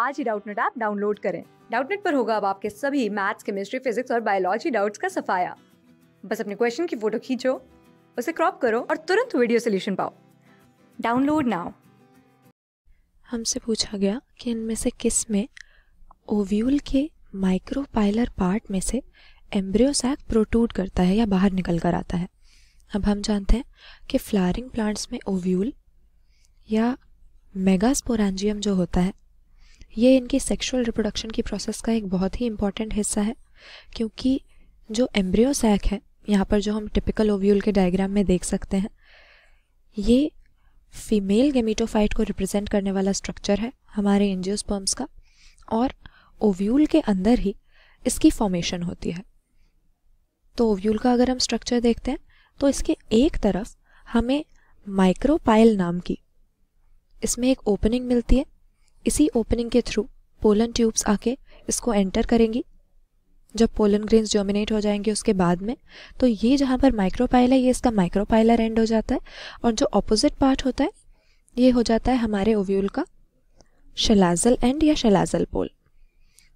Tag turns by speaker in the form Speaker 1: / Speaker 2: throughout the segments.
Speaker 1: आज ही Doubtnut app download करें डाउटनेट पर होगा अब आपके सभी मैथ्स केमिस्ट्री फिजिक्स और बायोलॉजी डाउट्स का सफाया बस अपने क्वेश्चन की फोटो खींचो उसे क्रॉप करो और तुरंत वीडियो सोल्यूशन पाओ डाउनलोड नाउ हमसे पूछा गया कि इनमें
Speaker 2: से किस में ओव्यूल के माइक्रोपाइलर पार्ट में से एम्ब्रियोसैक प्रोटूट करता है या बाहर निकल कर आता है अब हम जानते हैं कि फ्लावरिंग प्लांट्स में ओव्यूल या मेगास्पोरेंजियम जो होता है ये इनकी सेक्सुअल रिप्रोडक्शन की प्रोसेस का एक बहुत ही इम्पॉर्टेंट हिस्सा है क्योंकि जो एम्ब्रियो सैक है यहाँ पर जो हम टिपिकल ओव्यूल के डायग्राम में देख सकते हैं ये फीमेल गेमीटोफाइट को रिप्रेजेंट करने वाला स्ट्रक्चर है हमारे एनजियोस्पर्म्स का और ओव्यूल के अंदर ही इसकी फॉर्मेशन होती है तो ओव्यूल का अगर हम स्ट्रक्चर देखते हैं तो इसके एक तरफ हमें माइक्रोपाइल नाम की इसमें एक ओपनिंग मिलती है इसी ओपनिंग के थ्रू पोलन ट्यूब्स आके इसको एंटर करेंगी जब पोलन ग्रेन्स जर्मिनेट हो जाएंगे उसके बाद में तो ये जहाँ पर माइक्रोपाइल है ये इसका माइक्रोपाइलर एंड हो जाता है और जो ऑपोजिट पार्ट होता है ये हो जाता है हमारे ओव्यूल का शलाजल एंड या शलाजल पोल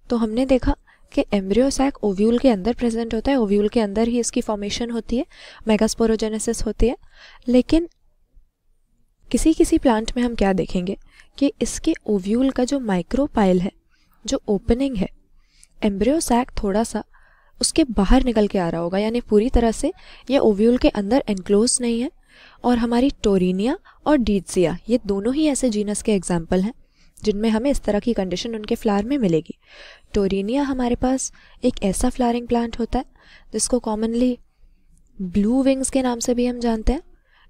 Speaker 2: तो हमने देखा कि एम्ब्रियोसैक ओव्यूल के अंदर प्रेजेंट होता है ओव्यूल के अंदर ही इसकी फॉर्मेशन होती है मेगास्पोरोजेनेसिस होती है लेकिन किसी किसी प्लांट में हम क्या देखेंगे कि इसके ओव्यूल का जो माइक्रोपाइल है जो ओपनिंग है एम्ब्रियो सैक थोड़ा सा उसके बाहर निकल के आ रहा होगा यानी पूरी तरह से यह ओव्यूल के अंदर एनक्लोज नहीं है और हमारी टोरिनिया और डीजिया ये दोनों ही ऐसे जीनस के एग्जाम्पल हैं जिनमें हमें इस तरह की कंडीशन उनके फ्लावर में मिलेगी टोरिनिया हमारे पास एक ऐसा फ्लावरिंग प्लांट होता है जिसको कॉमनली ब्लू विंग्स के नाम से भी हम जानते हैं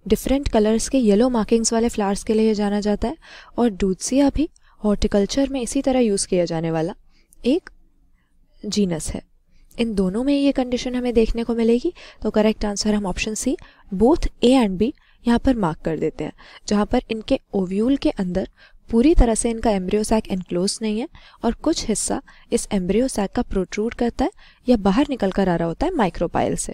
Speaker 2: डिफरेंट कलर्स के येलो मार्किंग्स वाले फ्लावर्स के लिए जाना जाता है और डूदसिया भी हॉर्टिकल्चर में इसी तरह यूज़ किया जाने वाला एक जीनस है इन दोनों में ये कंडीशन हमें देखने को मिलेगी तो करेक्ट आंसर हम option C both A and B यहाँ पर मार्क कर देते हैं जहाँ पर इनके ओव्यूल के अंदर पूरी तरह से इनका एम्ब्रियोसैक एनक्लोज नहीं है और कुछ हिस्सा इस एम्ब्रियोसैक का प्रोट्रूड करता है या बाहर निकल कर आ रहा होता है माइक्रोपाइल से